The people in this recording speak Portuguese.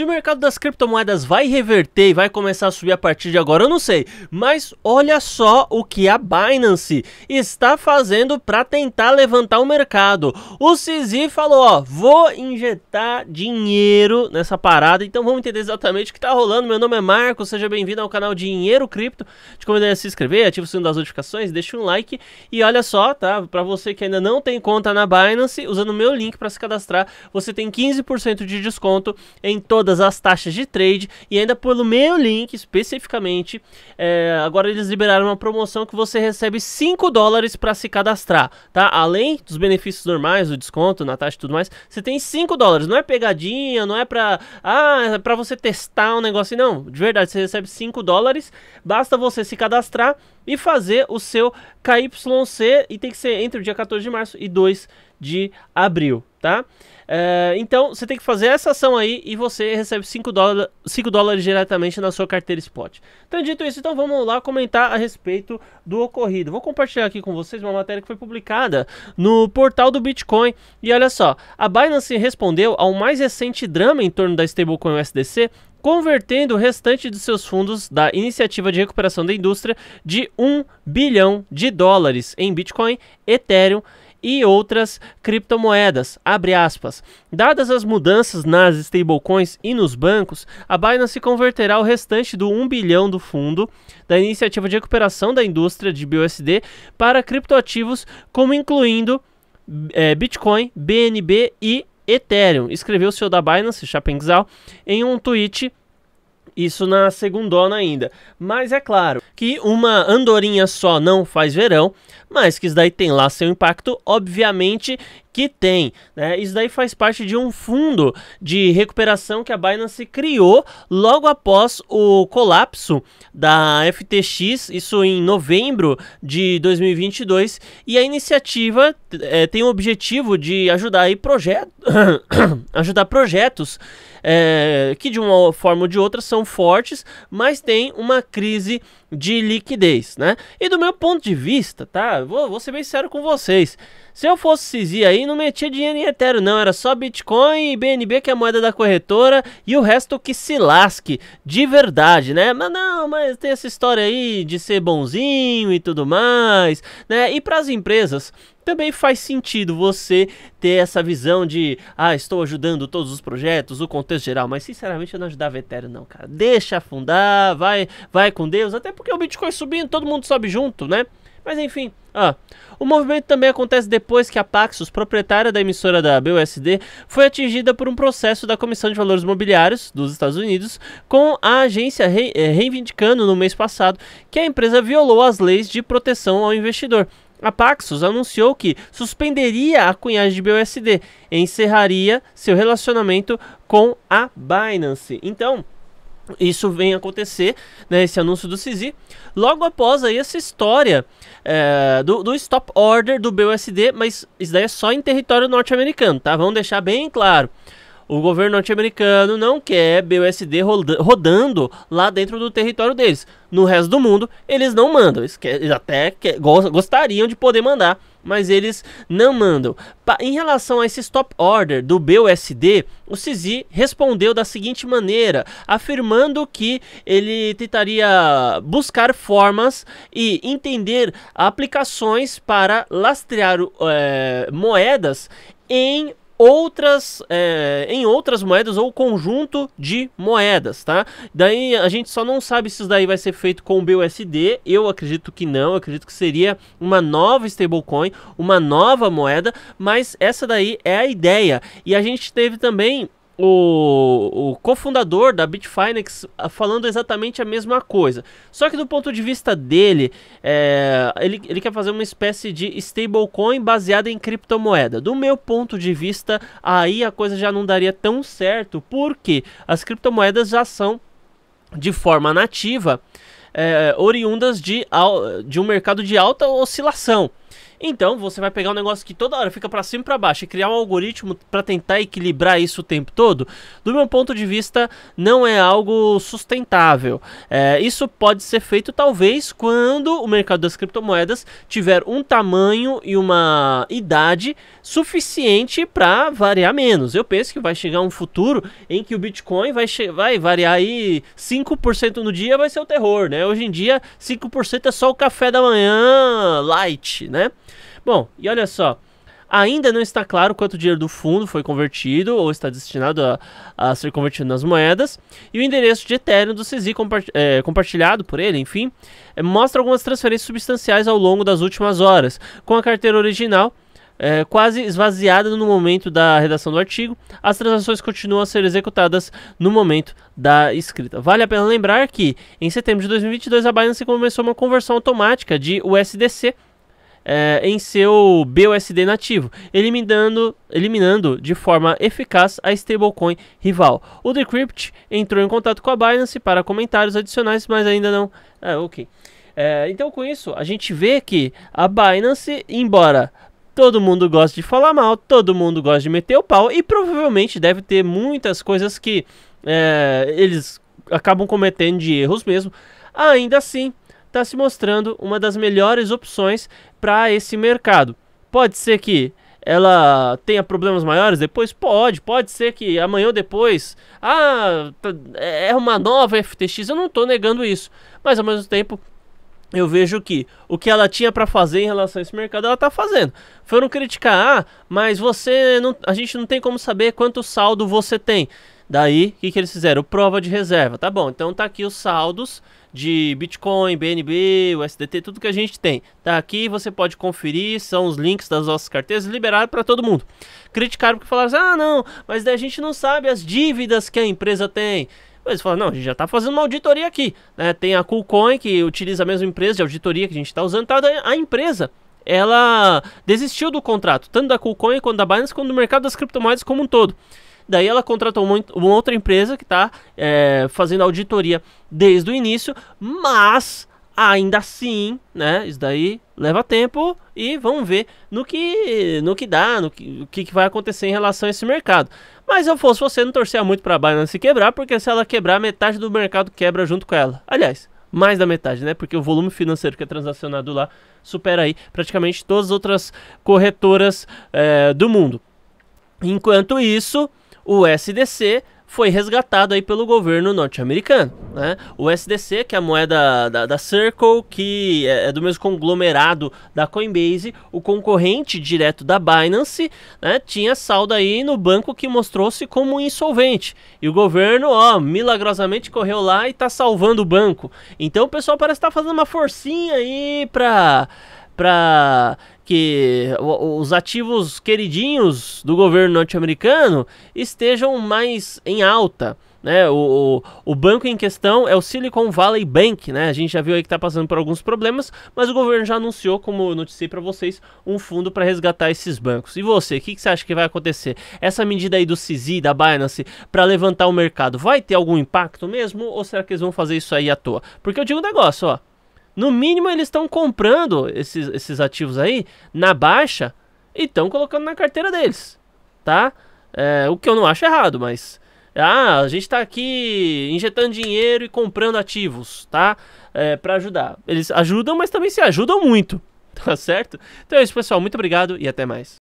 Se o mercado das criptomoedas vai reverter e vai começar a subir a partir de agora, eu não sei. Mas olha só o que a Binance está fazendo para tentar levantar o mercado. O CZ falou, ó, vou injetar dinheiro nessa parada, então vamos entender exatamente o que está rolando. Meu nome é Marco, seja bem-vindo ao canal Dinheiro Cripto. Te convido a se inscrever, ativa o sino das notificações, deixa um like e olha só, tá? Para você que ainda não tem conta na Binance, usando o meu link para se cadastrar, você tem 15% de desconto em todas todas as taxas de trade e ainda pelo meu link especificamente. É, agora eles liberaram uma promoção que você recebe 5 dólares para se cadastrar, tá? Além dos benefícios normais, o desconto na taxa e tudo mais, você tem 5 dólares. Não é pegadinha, não é para ah, é você testar um negócio, não. De verdade, você recebe 5 dólares, basta você se cadastrar e fazer o seu KYC e tem que ser entre o dia 14 de março e 2 de abril, tá? É, então, você tem que fazer essa ação aí e você recebe 5, dólares 5 dólares diretamente na sua carteira spot. Então, dito isso, então vamos lá comentar a respeito do ocorrido. Vou compartilhar aqui com vocês uma matéria que foi publicada no portal do Bitcoin. E olha só, a Binance respondeu ao mais recente drama em torno da stablecoin USDC, convertendo o restante de seus fundos da iniciativa de recuperação da indústria de 1 bilhão de dólares em Bitcoin, Ethereum e outras criptomoedas. Dadas as mudanças nas stablecoins e nos bancos, a Binance converterá o restante do 1 bilhão do fundo da iniciativa de recuperação da indústria de BUSD para criptoativos, como incluindo é, Bitcoin, BNB e Ethereum, escreveu o CEO da Binance, Chapeng Zhao, em um tweet isso na segundona ainda. Mas é claro que uma andorinha só não faz verão, mas que isso daí tem lá seu impacto, obviamente, que tem. Né? Isso daí faz parte de um fundo de recuperação que a Binance criou logo após o colapso da FTX, isso em novembro de 2022. E a iniciativa é, tem o objetivo de ajudar, aí projeto, ajudar projetos é, que de uma forma ou de outra são fortes, mas tem uma crise de liquidez, né? E do meu ponto de vista, tá? Vou, vou ser bem sincero com vocês. Se eu fosse CZ aí, não metia dinheiro em Ethereum, não. Era só Bitcoin e BNB, que é a moeda da corretora, e o resto que se lasque, de verdade, né? Mas não, mas tem essa história aí de ser bonzinho e tudo mais, né? E para as empresas também faz sentido você ter essa visão de, ah, estou ajudando todos os projetos, o contexto geral, mas sinceramente eu não ajudava Ethereum não, cara. Deixa afundar, vai, vai com Deus, até porque o Bitcoin subindo, todo mundo sobe junto, né? Mas enfim, ah, o movimento também acontece depois que a Paxos, proprietária da emissora da BUSD, foi atingida por um processo da Comissão de Valores Mobiliários dos Estados Unidos, com a agência re eh, reivindicando no mês passado que a empresa violou as leis de proteção ao investidor, a Paxos anunciou que suspenderia a cunhagem de BUSD e encerraria seu relacionamento com a Binance. Então, isso vem acontecer, né, esse anúncio do CZ, logo após aí essa história é, do, do, stop order do BUSD, mas isso daí é só em território norte-americano, tá? Vamos deixar bem claro. O governo norte-americano não quer BUSD rodando lá dentro do território deles. No resto do mundo, eles não mandam. Eles, até gostariam de poder mandar, mas eles não mandam. em relação a esse stop order do BUSD, o Sisi respondeu da seguinte maneira, afirmando que ele tentaria buscar formas e entender aplicações para lastrear é, moedas em outras é, em outras moedas ou conjunto de moedas, tá? Daí a gente só não sabe se isso daí vai ser feito com o BUSD. Eu acredito que não, eu acredito que seria uma nova stablecoin, uma nova moeda, mas essa daí é a ideia. E a gente teve também o, o cofundador da Bitfinex ah, falando exatamente a mesma coisa. Só que do ponto de vista dele, é, ele, ele quer fazer uma espécie de stablecoin baseada em criptomoeda. Do meu ponto de vista, aí a coisa já não daria tão certo, porque as criptomoedas já são de forma nativa é, oriundas de, de um mercado de alta oscilação. Então você vai pegar um negócio que toda hora fica para cima e para baixo e criar um algoritmo para tentar equilibrar isso o tempo todo. Do meu ponto de vista, não é algo sustentável. É, isso pode ser feito talvez quando o mercado das criptomoedas tiver um tamanho e uma idade suficiente para variar menos. Eu penso que vai chegar um futuro em que o Bitcoin vai, vai variar aí 5% no dia, vai ser o terror, né? Hoje em dia, 5% é só o café da manhã light, né? Bom, e olha só. Ainda não está claro quanto dinheiro do fundo foi convertido ou está destinado a, a ser convertido nas moedas. E o endereço de Ethereum do CZ é, compartilhado por ele, enfim, é, mostra algumas transferências substanciais ao longo das últimas horas, com a carteira original é, quase esvaziada no momento da redação do artigo, as transações continuam a ser executadas no momento da escrita. Vale a pena lembrar que, em setembro de 2022, a Binance começou uma conversão automática de USDC é, em seu BUSD nativo, eliminando, eliminando de forma eficaz a stablecoin rival. O Decrypt entrou em contato com a Binance para comentários adicionais, mas ainda não. É, ok. É, então, com isso, a gente vê que a Binance, embora todo mundo gosta de falar mal, todo mundo gosta de meter o pau e provavelmente deve ter muitas coisas que é, eles acabam cometendo de erros mesmo. Ainda assim, está se mostrando uma das melhores opções para esse mercado. Pode ser que ela tenha problemas maiores depois? Pode, pode ser que amanhã ou depois. Ah, tá, é uma nova FTX, eu não estou negando isso. Mas ao mesmo tempo, eu vejo que o que ela tinha para fazer em relação a esse mercado, ela está fazendo. Foram criticar, ah, mas você não, a gente não tem como saber quanto saldo você tem. Daí, o que, que eles fizeram? Prova de reserva. Tá bom, então tá aqui os saldos de Bitcoin, BNB, USDT, tudo que a gente tem. Tá aqui, você pode conferir, são os links das nossas carteiras liberados para todo mundo. Criticaram porque falaram assim, ah não, mas daí a gente não sabe as dívidas que a empresa tem. Eles falaram, não, a gente já está fazendo uma auditoria aqui. Né? Tem a KuCoin, que utiliza a mesma empresa de auditoria que a gente está usando, tá? a empresa ela desistiu do contrato, tanto da KuCoin, quanto da Binance, quanto do mercado das criptomoedas como um todo. Daí ela contratou uma outra empresa que está é, fazendo auditoria desde o início, mas ainda assim, né? Isso daí leva tempo e vamos ver no que no que dá, no que, que, que vai acontecer em relação a esse mercado. Mas eu fosse você não torcer muito para a Binance quebrar, porque se ela quebrar, metade do mercado quebra junto com ela. Aliás, mais da metade, né? Porque o volume financeiro que é transacionado lá supera aí praticamente todas as outras corretoras é, do mundo. Enquanto isso, o SDC foi resgatado aí pelo governo norte-americano. Né? O SDC, que é a moeda da, da Circle, que é, é do mesmo conglomerado da Coinbase, o concorrente direto da Binance, né, tinha saldo aí no banco que mostrou-se como insolvente. E o governo, ó, milagrosamente correu lá e está salvando o banco. Então o pessoal parece estar tá fazendo uma forcinha aí para para que os ativos queridinhos do governo norte-americano estejam mais em alta. Né, o, o, banco em questão é o Silicon Valley Bank, né? A gente já viu aí que está passando por alguns problemas, mas o governo já anunciou, como eu noticiei para vocês, um fundo para resgatar esses bancos. E você, o que, que, você acha que vai acontecer? Essa medida aí do CZ, da Binance, para levantar o mercado, vai ter algum impacto mesmo? Ou será que eles vão fazer isso aí à toa? Porque eu digo um negócio, ó. No mínimo, eles estão comprando esses, esses ativos aí na baixa e estão colocando na carteira deles, tá? É, o que eu não acho errado, mas. Ah, a gente está aqui injetando dinheiro e comprando ativos, tá? É, para ajudar. Eles ajudam, mas também se ajudam muito, tá certo? Então é isso, pessoal. Muito obrigado e até mais.